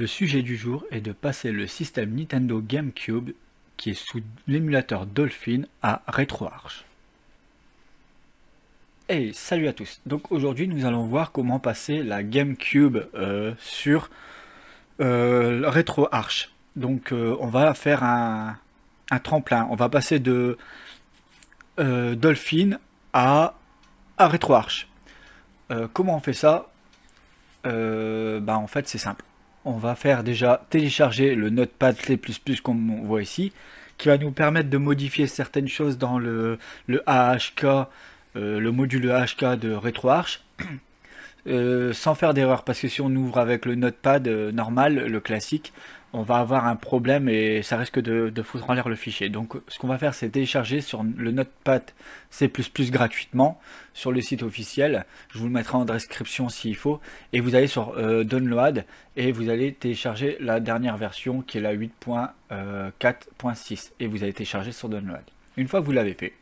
Le sujet du jour est de passer le système Nintendo GameCube qui est sous l'émulateur Dolphin à RetroArch. Et salut à tous. Donc aujourd'hui, nous allons voir comment passer la GameCube euh, sur euh, RetroArch. Donc euh, on va faire un, tremplin. On va passer de Dolphin à, à RetroArch. comment on fait ça bah, En fait, c'est simple on va faire déjà télécharger le notepad C++ comme on voit ici, qui va nous permettre de modifier certaines choses dans le, le AHK, euh, le module AHK e de RetroArch. Euh, sans faire d'erreur. Parce que si on ouvre avec le notepad euh, normal, le classique, on va avoir un problème et ça risque de, foutre en l'air le fichier. Donc ce qu'on va faire, c'est télécharger sur le notepad C++ gratuitement sur le site officiel. Je vous le mettrai en description s'il faut. Et vous allez sur euh, Download et vous allez télécharger la dernière version qui est la 8.4.6. et vous allez télécharger sur Download. Une fois que vous l'avez fait,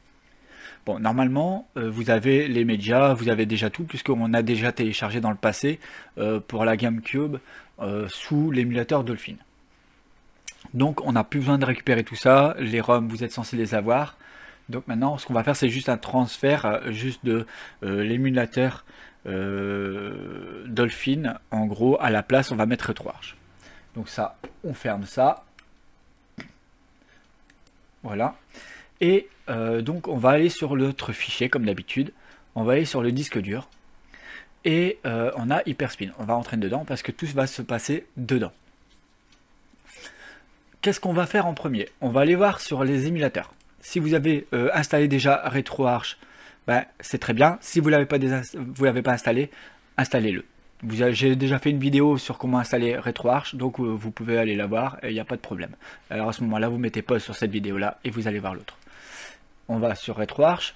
Bon, normalement, euh, vous avez les médias, vous avez déjà tout, puisqu'on a déjà téléchargé dans le passé euh, pour la GameCube Cube euh, sous l'émulateur Dolphin. Donc, on n'a plus besoin de récupérer tout ça. Les ROM, vous êtes censé les avoir. Donc maintenant, ce qu'on va faire, c'est juste un transfert juste de l'émulateur Dolphin. En gros, à la place, on va mettre Retroarch. Donc ça, on ferme ça. Voilà. Et euh, donc on va aller sur l'autre fichier comme d'habitude. On va aller sur le disque dur. Et euh, on a Hyperspin. On va rentrer dedans parce que tout va se passer dedans. Qu'est-ce qu'on va faire en premier On va aller voir sur les émulateurs. Si vous avez euh, installé déjà RetroArch, ben, c'est très bien. Si vous ne l'avez pas, pas installé, installez-le. J'ai déjà fait une vidéo sur comment installer RetroArch, donc vous pouvez aller la voir, il n'y a pas de problème. Alors à ce moment-là, vous mettez pause sur cette vidéo-là et vous allez voir l'autre on va sur RetroArch,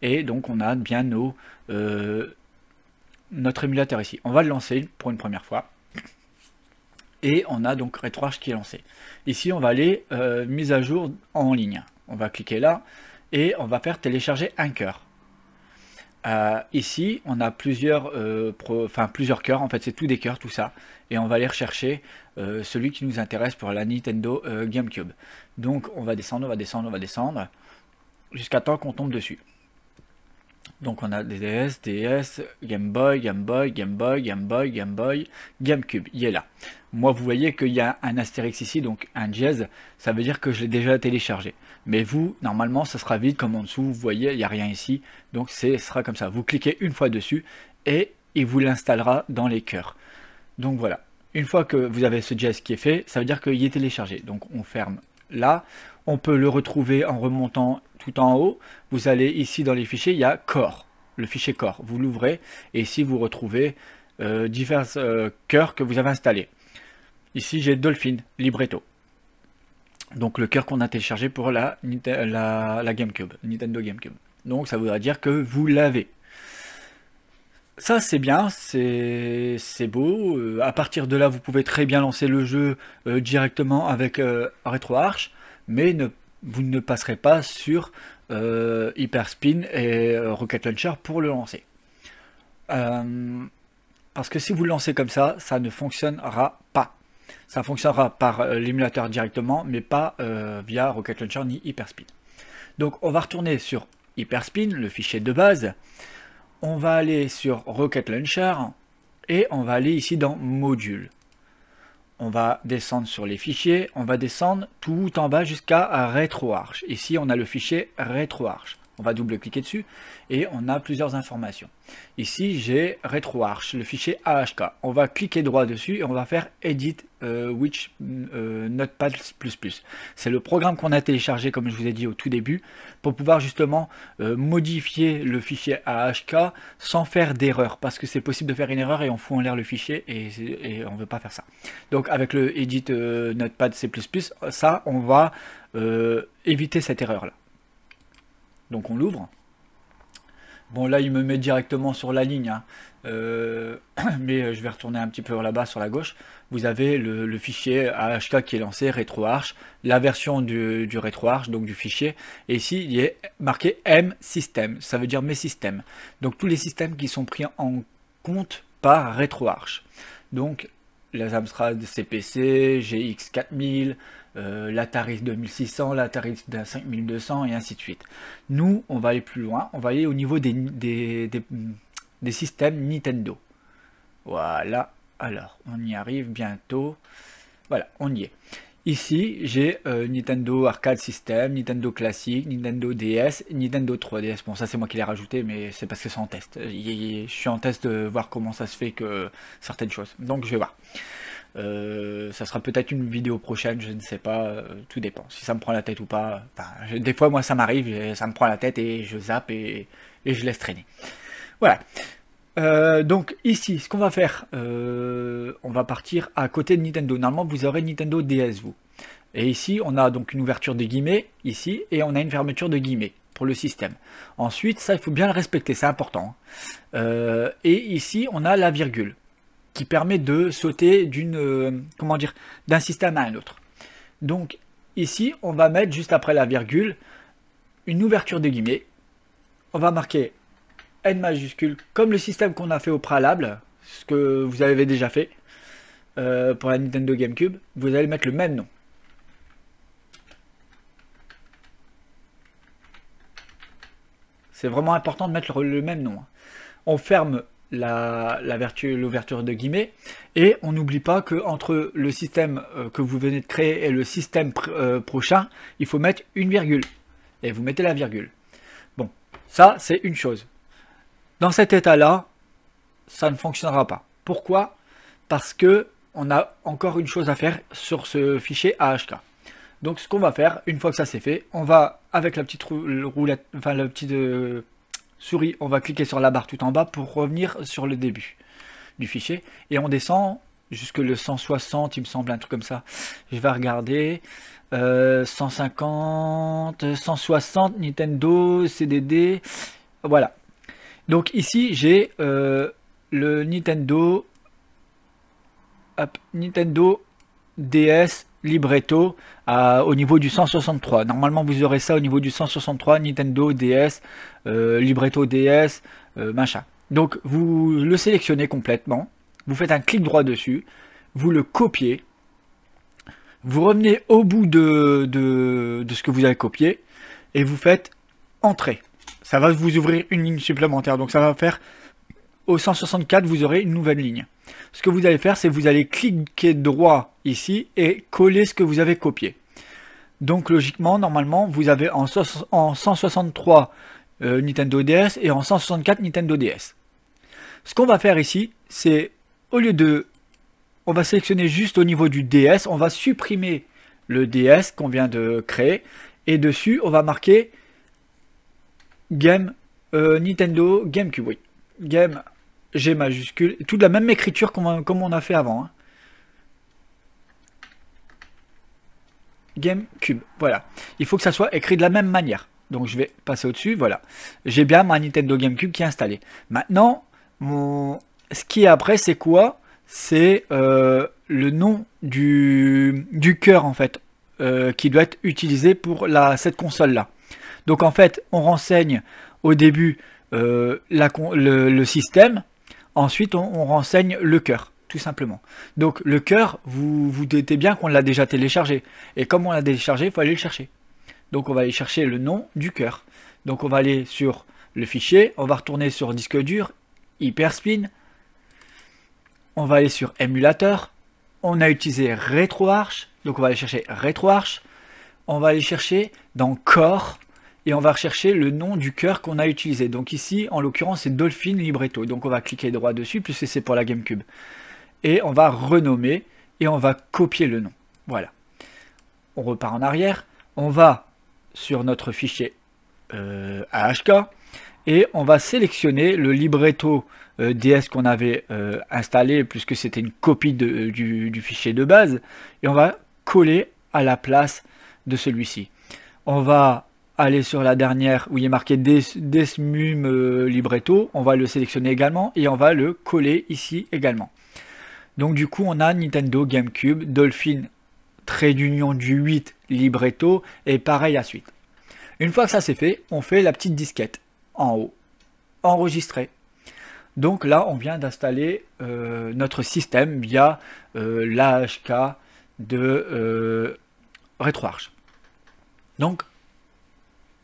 et donc on a bien nos, euh, notre émulateur ici. On va le lancer pour une première fois, et on a donc RetroArch qui est lancé. Ici, on va aller euh, mise à jour en ligne. On va cliquer là, et on va faire télécharger un cœur. Euh, ici, on a plusieurs, euh, plusieurs cœurs, en fait c'est tous des cœurs, tout ça. Et on va aller rechercher celui qui nous intéresse pour la Nintendo GameCube. Donc on va descendre, on va descendre, on va descendre jusqu'à temps qu'on tombe dessus. Donc on a des DS, DS, Game Boy, Game Boy, Game Boy, Game Boy, Game Boy, GameCube, il est là. Moi vous voyez qu'il y a un astérix ici, donc un jazz, ça veut dire que je l'ai déjà téléchargé. Mais vous, normalement ça sera vide comme en dessous, vous voyez, il n'y a rien ici, donc ce sera comme ça. Vous cliquez une fois dessus et il vous l'installera dans les cœurs. Donc voilà, une fois que vous avez ce jazz qui est fait, ça veut dire qu'il est téléchargé. Donc on ferme là. On peut le retrouver en remontant tout en haut. Vous allez ici dans les fichiers, il y a Core, le fichier Core, Vous l'ouvrez et ici vous retrouvez euh, divers euh, cœurs que vous avez installés. Ici j'ai Dolphin, Libretto. Donc le cœur qu'on a téléchargé pour la, la, la GameCube, Nintendo GameCube. Donc ça voudrait dire que vous l'avez ça c'est bien, c'est beau. Euh, à partir de là, vous pouvez très bien lancer le jeu euh, directement avec euh, RetroArch, mais vous ne passerez pas sur Hyperspin et Rocket Launcher pour le lancer. parce que si vous le lancez comme ça, ça ne fonctionnera pas. Ça fonctionnera par l'émulateur directement, mais pas via Rocket Launcher ni Hyperspin. Donc on va retourner sur Hyperspin, le fichier de base on va aller sur Rocket Launcher et on va aller ici dans Modules. On va descendre sur les fichiers, on va descendre tout en bas jusqu'à RetroArch. Ici, on a le fichier RetroArch. On va double-cliquer dessus et on a plusieurs informations. Ici, j'ai RetroArch, le fichier AHK. On va cliquer droit dessus et on va faire Edit euh, Which mm, euh, Notepad++. C'est le programme qu'on a téléchargé, comme je vous ai dit au tout début, pour pouvoir justement euh, modifier le fichier AHK sans faire d'erreur, parce que c'est possible de faire une erreur et on fout en l'air le fichier et, et on ne veut pas faire ça. Donc avec le Edit euh, Notepad C++, ça, on va éviter cette erreur-là. Donc on l'ouvre. Bon là il me met directement sur la ligne, hein. euh, mais euh, je vais retourner un petit peu là-bas sur la gauche. Vous avez le, fichier AHK qui est lancé, RetroArch, la version du, du RetroArch, donc du fichier. Et ici il est marqué M système, ça veut dire mes systèmes. Donc tous les systèmes qui sont pris en compte par RetroArch. Donc les Amstrad CPC, GX4000, L'Ataris euh, 2600, la tarif 5200 et ainsi de suite. Nous, on va aller plus loin, on va aller au niveau des, des, systèmes Nintendo. Voilà, alors on y arrive bientôt. Voilà, on y est. Ici, j'ai euh, Nintendo Arcade System, Nintendo Classic, Nintendo DS, Nintendo 3DS. Bon, ça c'est moi qui l'ai rajouté, mais c'est parce que c'est en test. Je suis en test de voir comment ça se fait que certaines choses. Donc je vais voir. Euh, ça sera peut-être une vidéo prochaine, je ne sais pas, euh, tout dépend. Si ça me prend la tête ou pas. des fois, moi, ça m'arrive, ça me prend la tête et je zappe et, je laisse traîner. Voilà. Euh, donc ici, ce qu'on va faire, on va partir à côté de Nintendo. Normalement, vous aurez Nintendo DS, vous. Et ici, on a donc une ouverture de guillemets, ici, et on a une fermeture de guillemets pour le système. Ensuite, ça, il faut bien le respecter, c'est important. Hein. et ici, on a la virgule permet de sauter d'une euh, comment dire d'un système à un autre. Donc ici, on va mettre juste après la virgule une ouverture de guillemets. On va marquer n majuscule comme le système qu'on a fait au préalable, ce que vous avez déjà fait euh, pour la Nintendo GameCube. Vous allez mettre le même nom. C'est vraiment important de mettre le même nom. Hein. On ferme la, vertu, l'ouverture de guillemets. Et on n'oublie pas que entre le système euh, que vous venez de créer et le système euh, prochain, il faut mettre une virgule. Et vous mettez la virgule. Bon, ça c'est une chose. Dans cet état-là, ça ne fonctionnera pas. Pourquoi Parce que on a encore une chose à faire sur ce fichier AHK. Donc ce qu'on va faire, une fois que ça c'est fait, on va avec la petite roulette, enfin la petite euh, souris, on va cliquer sur la barre tout en bas pour revenir sur le début du fichier. Et on descend jusque le 160, il me semble, un truc comme ça. Je vais regarder. 150, euh, 160, Nintendo, CDD, voilà. Donc ici, j'ai euh, le Nintendo, Nintendo DS libretto à, au niveau du 163. Normalement, vous aurez ça au niveau du 163, Nintendo, DS, euh, libretto DS, euh, machin. Donc, vous le sélectionnez complètement, vous faites un clic droit dessus, vous le copiez, vous revenez au bout de, de, de ce que vous avez copié, et vous faites Entrée. Ça va vous ouvrir une ligne supplémentaire, donc ça va faire au 164, vous aurez une nouvelle ligne. Ce que vous allez faire, c'est vous allez cliquer droit ici et coller ce que vous avez copié. Donc logiquement, normalement, vous avez en, 163 euh, Nintendo DS et en 164 Nintendo DS. Ce qu'on va faire ici, c'est au lieu de... On va sélectionner juste au niveau du DS, on va supprimer le DS qu'on vient de créer. Et dessus, on va marquer Game euh, Nintendo GameCube. Oui. Game j'ai majuscule, de la même écriture comme, on a fait avant. Hein. GameCube, voilà. Il faut que ça soit écrit de la même manière. Donc je vais passer au-dessus, voilà. J'ai bien ma Nintendo GameCube qui est installée. Maintenant, mon... ce qui est après, c'est quoi C'est euh, le nom du, du cœur, en fait, euh, qui doit être utilisé pour la, cette console-là. Donc en fait, on renseigne au début euh, la, le, système, Ensuite, on, renseigne le cœur tout simplement. Donc le cœur, vous vous doutez bien qu'on l'a déjà téléchargé. Et comme on l'a téléchargé, il faut aller le chercher. Donc on va aller chercher le nom du cœur. Donc on va aller sur le fichier, on va retourner sur disque dur, Hyperspin, on va aller sur émulateur, on a utilisé RetroArch, donc on va aller chercher RetroArch, on va aller chercher dans Core et on va rechercher le nom du cœur qu'on a utilisé. Donc ici, en l'occurrence, c'est Dolphin Libretto. Donc on va cliquer droit dessus puisque c'est pour la GameCube. Et on va renommer et on va copier le nom. Voilà. On repart en arrière. On va sur notre fichier euh, AHK et on va sélectionner le libretto euh, DS qu'on avait euh, installé puisque c'était une copie du, fichier de base et on va coller à la place de celui-ci. On va aller sur la dernière où il est marqué Des, euh, Libretto, on va le sélectionner également et on va le coller ici également. Donc du coup on a Nintendo, Gamecube, Dolphin, trait d'union du 8, Libretto et pareil à suite. Une fois que ça c'est fait, on fait la petite disquette en haut, enregistrer. Donc là on vient d'installer euh, notre système via euh, l'AHK de euh, RetroArch. Donc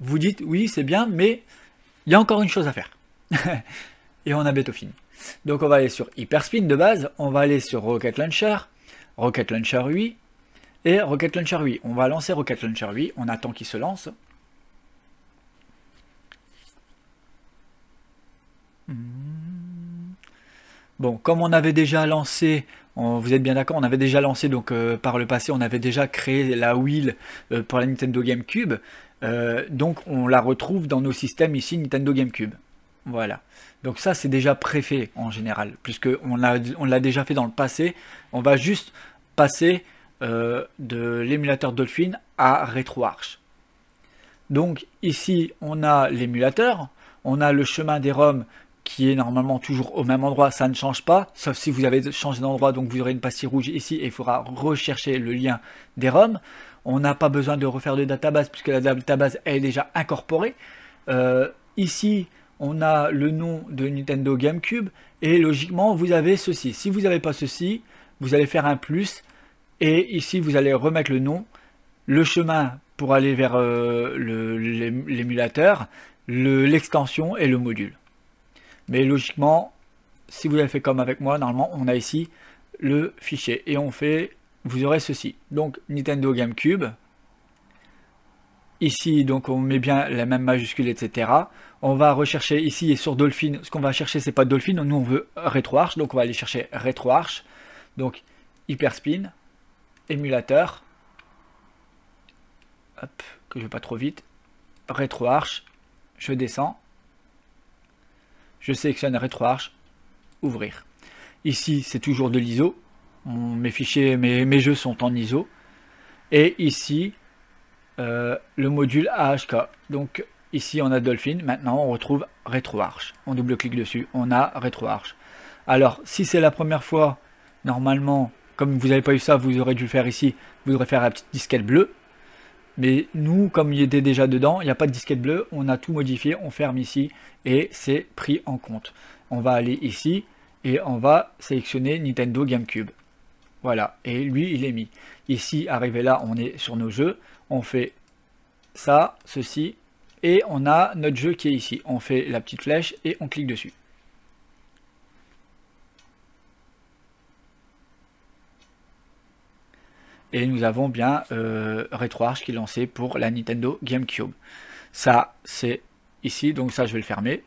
vous dites oui, c'est bien, mais il y a encore une chose à faire. et on a bientôt fini. Donc on va aller sur Hyperspin de base, on va aller sur Rocket Launcher, Rocket Launcher 8, et Rocket Launcher 8. On va lancer Rocket Launcher 8, on attend qu'il se lance. Hmm. Bon, comme on avait déjà lancé, on, vous êtes bien d'accord, on avait déjà lancé, donc euh, par le passé, on avait déjà créé la wheel euh, pour la Nintendo GameCube. Euh, donc on la retrouve dans nos systèmes ici Nintendo GameCube. Voilà. Donc ça c'est déjà préfait en général, puisque on l'a déjà fait dans le passé. On va juste passer euh, de l'émulateur Dolphin à RetroArch. Donc ici on a l'émulateur, on a le chemin des ROM qui est normalement toujours au même endroit, ça ne change pas, sauf si vous avez changé d'endroit, donc vous aurez une pastille rouge ici et il faudra rechercher le lien des ROM on n'a pas besoin de refaire de database puisque la database est déjà incorporée. Euh, ici, on a le nom de Nintendo GameCube et logiquement, vous avez ceci. Si vous n'avez pas ceci, vous allez faire un plus et ici, vous allez remettre le nom, le chemin pour aller vers euh, l'émulateur, l'extension et le module. Mais logiquement, si vous avez fait comme avec moi, normalement, on a ici le fichier et on fait vous aurez ceci. Donc Nintendo GameCube. Ici, donc on met bien la même majuscule, etc. On va rechercher ici et sur Dolphin. Ce qu'on va chercher, c'est pas Dolphin. Nous, on veut RetroArch. Donc on va aller chercher RetroArch. Donc Hyperspin, émulateur. Hop, que je vais pas trop vite. RetroArch. Je descends. Je sélectionne RetroArch. Ouvrir. Ici, c'est toujours de l'ISO mes fichiers, mes, mes, jeux sont en ISO. Et ici, euh, le module AHK. Donc ici, on a Dolphin. Maintenant, on retrouve RetroArch. On double-clique dessus. On a RetroArch. Alors, si c'est la première fois, normalement, comme vous n'avez pas eu ça, vous aurez dû le faire ici. Vous devrez faire la petite disquette bleue. Mais nous, comme il était déjà dedans, il n'y a pas de disquette bleue, on a tout modifié, on ferme ici et c'est pris en compte. On va aller ici et on va sélectionner Nintendo GameCube. Voilà, et lui, il est mis. Ici, arrivé là, on est sur nos jeux. On fait ça, ceci, et on a notre jeu qui est ici. On fait la petite flèche et on clique dessus. Et nous avons bien euh, RetroArch qui est lancé pour la Nintendo GameCube. Ça, c'est ici, donc ça, je vais le fermer.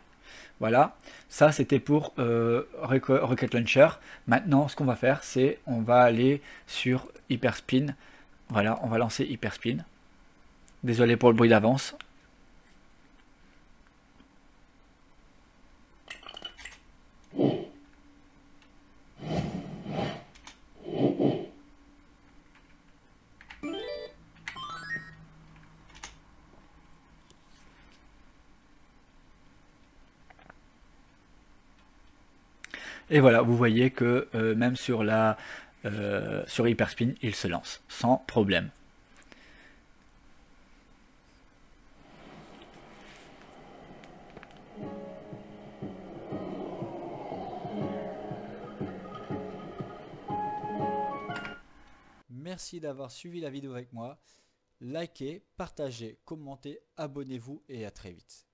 Voilà, ça c'était pour euh, Rocket Launcher. Maintenant, ce qu'on va faire, c'est on va aller sur Hyperspin. Voilà, on va lancer Hyperspin. Désolé pour le bruit d'avance. Et voilà, vous voyez que euh, même sur, la, euh, sur Hyperspin, il se lance sans problème. Merci d'avoir suivi la vidéo avec moi. Likez, partagez, commentez, abonnez-vous et à très vite.